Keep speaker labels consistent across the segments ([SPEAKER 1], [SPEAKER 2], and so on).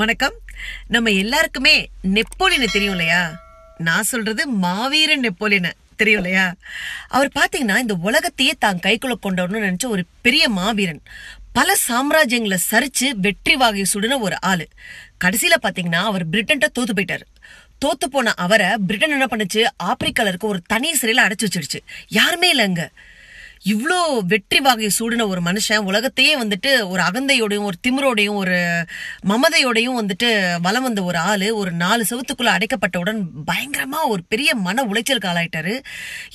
[SPEAKER 1] வணக்கம் நம்ம எல்லாருக்குமே நெப்போலியனை தெரியும் இல்லையா நான் சொல்றது மாவீரன் நெப்போலியனை தெரியும் இல்லையா அவர் பார்த்தீங்கன்னா இந்த உலகத்தையே தான் கைக்குள்ள கொண்டவர்னு நினைச்ச ஒரு பெரிய மாவீரன் பல சாம்ராஜ்யங்களை சரிச்சு வெற்றி வாகை சுடின ஒரு ஆளு கடைசியில பாத்தீங்கன்னா அவர் பிரிட்டன்ட்ட தோத்து போயிட்டார் தோத்து போன அவரை பிரிட்டன் என்ன பண்ணுச்சு ஆப்பிரிக்கால இருக்க ஒரு தனி சிறையில அடைச்சு வச்சிருச்சு யாருமே இல்லை இல்லைங்க இவ்வளோ வெற்றி வாகை சூடின ஒரு மனுஷன் உலகத்தையே வந்துட்டு ஒரு அகந்தையோடையும் ஒரு திமிரோடையும் ஒரு மமதையோடையும் வந்துட்டு வலம் வந்த ஒரு ஆள் ஒரு நாலு செவத்துக்குள்ளே அடைக்கப்பட்டவுடன் பயங்கரமாக ஒரு பெரிய மன உளைச்சலுக்கு ஆளாயிட்டாரு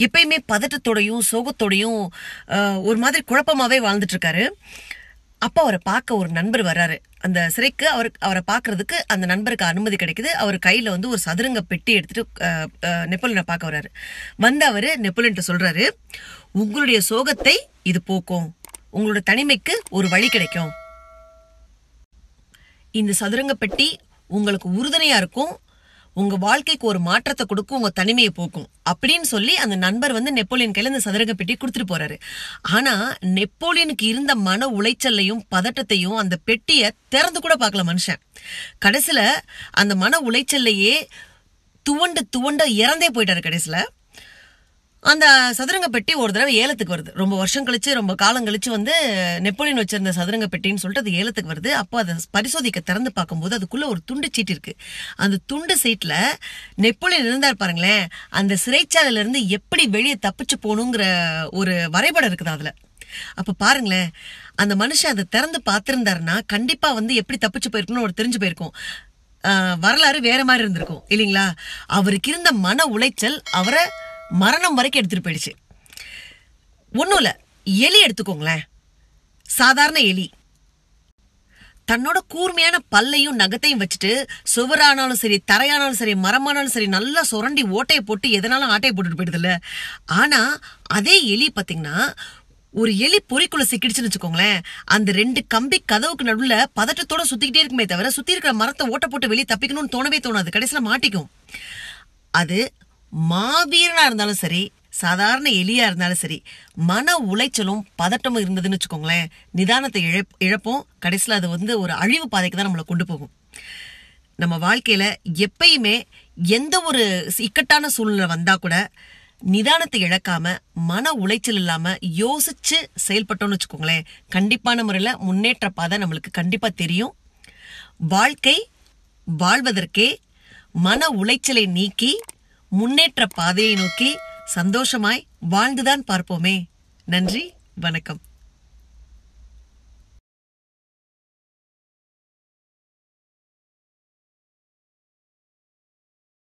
[SPEAKER 1] எப்பயுமே பதட்டத்தோடையும் சோகத்தோடையும் ஒரு மாதிரி குழப்பமாகவே வாழ்ந்துட்டுருக்காரு அப்போ அவரை பார்க்க ஒரு நண்பர் வர்றாரு அந்த சிறைக்கு அவர் அவரை பார்க்கறதுக்கு அந்த நண்பருக்கு அனுமதி கிடைக்குது அவர் கையில் வந்து ஒரு சதுரங்க பெட்டி எடுத்துட்டு நெப்போலியனை பார்க்க வர்றாரு வந்து அவர் நெப்போலியன்ட்டு சொல்றாரு உங்களுடைய சோகத்தை இது போக்கும் உங்களோட தனிமைக்கு ஒரு வழி கிடைக்கும் இந்த சதுரங்க பெட்டி உங்களுக்கு உறுதுணையா இருக்கும் உங்க வாழ்க்கைக்கு ஒரு மாற்றத்தை கொடுக்கும் உங்க தனிமையை போக்கும் அப்படின்னு சொல்லி அந்த நண்பர் வந்து நெப்போலியன் கையில இந்த சதுரங்க பெட்டி கொடுத்துட்டு போறாரு ஆனா நெப்போலியனுக்கு இருந்த மன உளைச்சல்லையும் பதட்டத்தையும் அந்த பெட்டியை திறந்து கூட பார்க்கல மனுஷன் கடைசியில அந்த மன உளைச்சல்லையே துவண்டு துவண்ட இறந்தே போயிட்டாரு கடைசியில அந்த சதுரங்க பெட்டி ஒரு தடவை ஏலத்துக்கு வருது ரொம்ப வருஷம் கழிச்சு ரொம்ப காலம் கழிச்சு வந்து நெப்போலியன் வச்சிருந்த சதுரங்க பெட்டின்னு சொல்லிட்டு அது ஏலத்துக்கு வருது அப்போ அதை பரிசோதிக்க திறந்து பார்க்கும்போது அதுக்குள்ள ஒரு துண்டு சீட்டு இருக்கு அந்த துண்டு சீட்டில் நெப்போலியன் இருந்தார் பாருங்களேன் அந்த சிறைச்சாலையில இருந்து எப்படி வெளியே தப்பிச்சு போகணுங்கிற ஒரு வரைபடம் இருக்குது அதுல அப்ப பாருங்களேன் அந்த மனுஷன் அதை திறந்து பார்த்திருந்தாருன்னா கண்டிப்பா வந்து எப்படி தப்பிச்சு போயிருக்கணும்னு ஒரு தெரிஞ்சு போயிருக்கும் வரலாறு வேற மாதிரி இருந்திருக்கும் இல்லைங்களா அவருக்கு இருந்த மன உளைச்சல் அவரை மரணம் வரைக்கும் எடுத்துகிட்டு போயிடுச்சு ஒன்றும் இல்லை எலி எடுத்துக்கோங்களேன் சாதாரண எலி தன்னோட கூர்மையான பல்லையும் நகத்தையும் வச்சுட்டு சுவரானாலும் சரி தரையானாலும் சரி மரமானாலும் சரி நல்லா சுரண்டி ஓட்டையை போட்டு எதனாலும் ஆட்டையை போட்டுட்டு போயிடுதுல்ல ஆனால் அதே எலி பார்த்தீங்கன்னா ஒரு எலி பொறிக்குள்ள சிக்கிடுச்சுன்னு வச்சுக்கோங்களேன் அந்த ரெண்டு கம்பி கதவுக்கு நடுவில் பதட்டத்தோட சுற்றிக்கிட்டே இருக்குமே தவிர சுற்றி இருக்கிற மரத்தை ஓட்ட போட்டு வெளியே தப்பிக்கணும்னு தோணவே தோணாது கடைசியில் மாட்டிக்கும் அது மாவீரனா இருந்தாலும் சரி சாதாரண எலியா இருந்தாலும் சரி மன உளைச்சலும் பதட்டமும் இருந்ததுன்னு வச்சுக்கோங்களேன் நிதானத்தை இழப் இழப்போம் கடைசியில் அது வந்து ஒரு அழிவு பாதைக்கு தான் நம்மளை கொண்டு போகும் நம்ம வாழ்க்கையில் எப்பயுமே எந்த ஒரு இக்கட்டான சூழ்நிலை வந்தால் கூட நிதானத்தை இழக்காம மன உளைச்சல் இல்லாமல் யோசிச்சு செயல்பட்டோம்னு வச்சுக்கோங்களேன் கண்டிப்பான முறையில் முன்னேற்ற பாதை நம்மளுக்கு கண்டிப்பாக தெரியும் வாழ்க்கை வாழ்வதற்கே மன உளைச்சலை நீக்கி முன்னேற்ற பாதையை நோக்கி சந்தோஷமாய் வாழ்ந்துதான் பார்ப்போமே நன்றி வணக்கம்